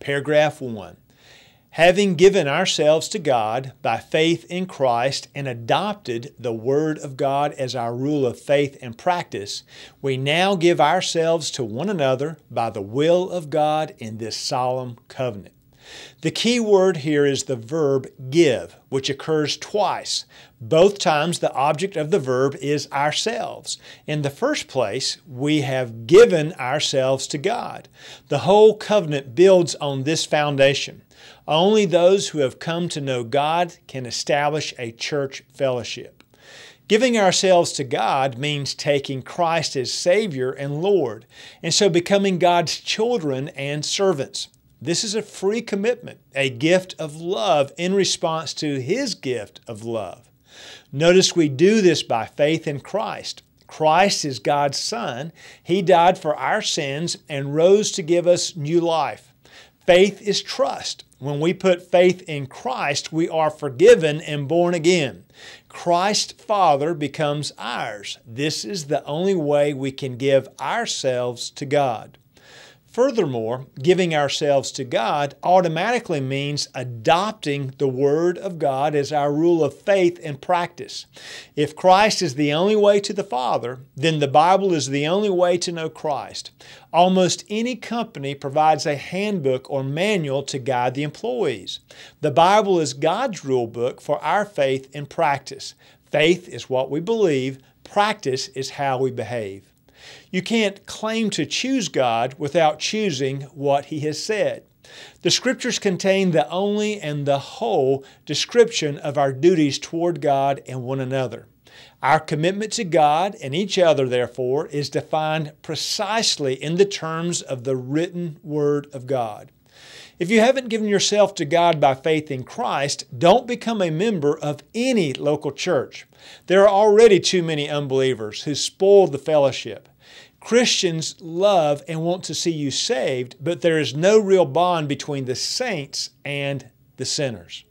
Paragraph 1 having given ourselves to God by faith in Christ and adopted the Word of God as our rule of faith and practice, we now give ourselves to one another by the will of God in this solemn covenant. The key word here is the verb give, which occurs twice. Both times the object of the verb is ourselves. In the first place, we have given ourselves to God. The whole covenant builds on this foundation. Only those who have come to know God can establish a church fellowship. Giving ourselves to God means taking Christ as Savior and Lord, and so becoming God's children and servants. This is a free commitment, a gift of love in response to His gift of love. Notice we do this by faith in Christ. Christ is God's Son. He died for our sins and rose to give us new life. Faith is trust. When we put faith in Christ, we are forgiven and born again. Christ's Father becomes ours. This is the only way we can give ourselves to God. Furthermore, giving ourselves to God automatically means adopting the Word of God as our rule of faith and practice. If Christ is the only way to the Father, then the Bible is the only way to know Christ. Almost any company provides a handbook or manual to guide the employees. The Bible is God's rule book for our faith and practice. Faith is what we believe, practice is how we behave. You can't claim to choose God without choosing what He has said. The Scriptures contain the only and the whole description of our duties toward God and one another. Our commitment to God and each other, therefore, is defined precisely in the terms of the written Word of God. If you haven't given yourself to God by faith in Christ, don't become a member of any local church. There are already too many unbelievers who spoil the fellowship. Christians love and want to see you saved, but there is no real bond between the saints and the sinners.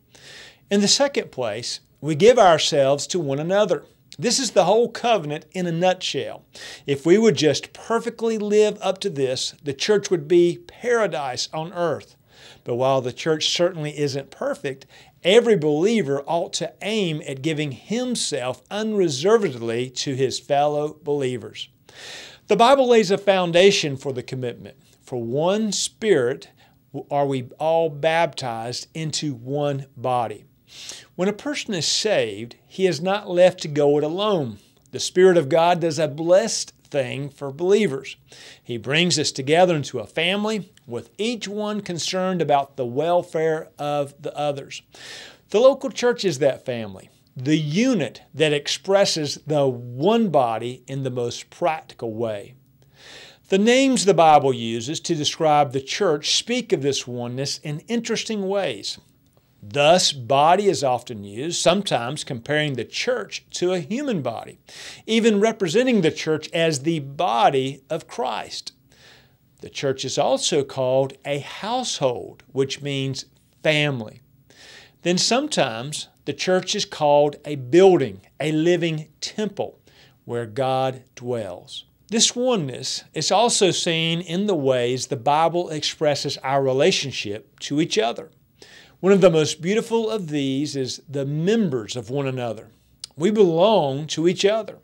In the second place, we give ourselves to one another. This is the whole covenant in a nutshell. If we would just perfectly live up to this, the church would be paradise on earth. But while the church certainly isn't perfect, every believer ought to aim at giving himself unreservedly to his fellow believers. The Bible lays a foundation for the commitment. For one spirit are we all baptized into one body. When a person is saved, he is not left to go it alone. The Spirit of God does a blessed thing for believers. He brings us together into a family with each one concerned about the welfare of the others. The local church is that family the unit that expresses the one body in the most practical way. The names the Bible uses to describe the church speak of this oneness in interesting ways. Thus, body is often used, sometimes comparing the church to a human body, even representing the church as the body of Christ. The church is also called a household, which means family. Then sometimes the church is called a building, a living temple where God dwells. This oneness is also seen in the ways the Bible expresses our relationship to each other. One of the most beautiful of these is the members of one another. We belong to each other.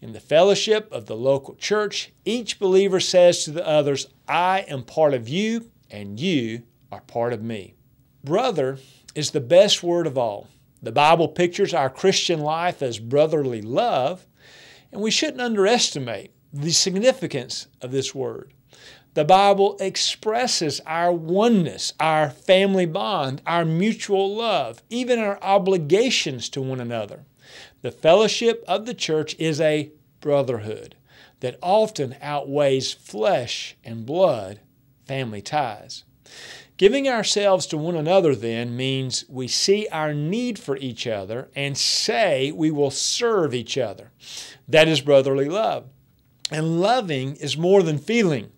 In the fellowship of the local church, each believer says to the others, I am part of you, and you are part of me. Brother is the best word of all. The Bible pictures our Christian life as brotherly love, and we shouldn't underestimate the significance of this word. The Bible expresses our oneness, our family bond, our mutual love, even our obligations to one another. The fellowship of the church is a brotherhood that often outweighs flesh and blood family ties. Giving ourselves to one another then means we see our need for each other and say we will serve each other. That is brotherly love. And loving is more than feeling,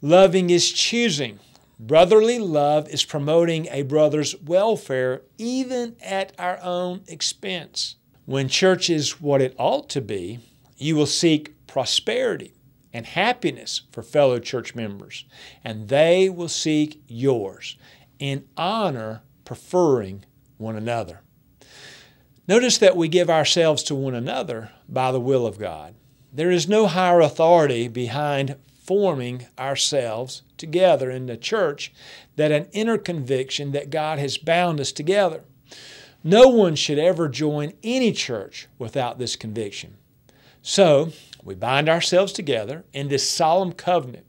loving is choosing. Brotherly love is promoting a brother's welfare even at our own expense. When church is what it ought to be, you will seek prosperity and happiness for fellow church members, and they will seek yours in honor, preferring one another. Notice that we give ourselves to one another by the will of God. There is no higher authority behind forming ourselves together in the church than an inner conviction that God has bound us together. No one should ever join any church without this conviction. So we bind ourselves together in this solemn covenant.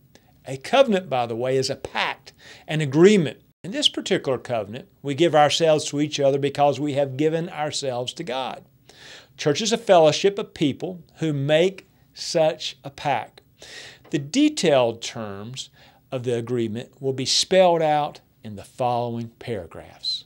A covenant, by the way, is a pact, an agreement. In this particular covenant, we give ourselves to each other because we have given ourselves to God. Church is a fellowship of people who make such a pact. The detailed terms of the agreement will be spelled out in the following paragraphs.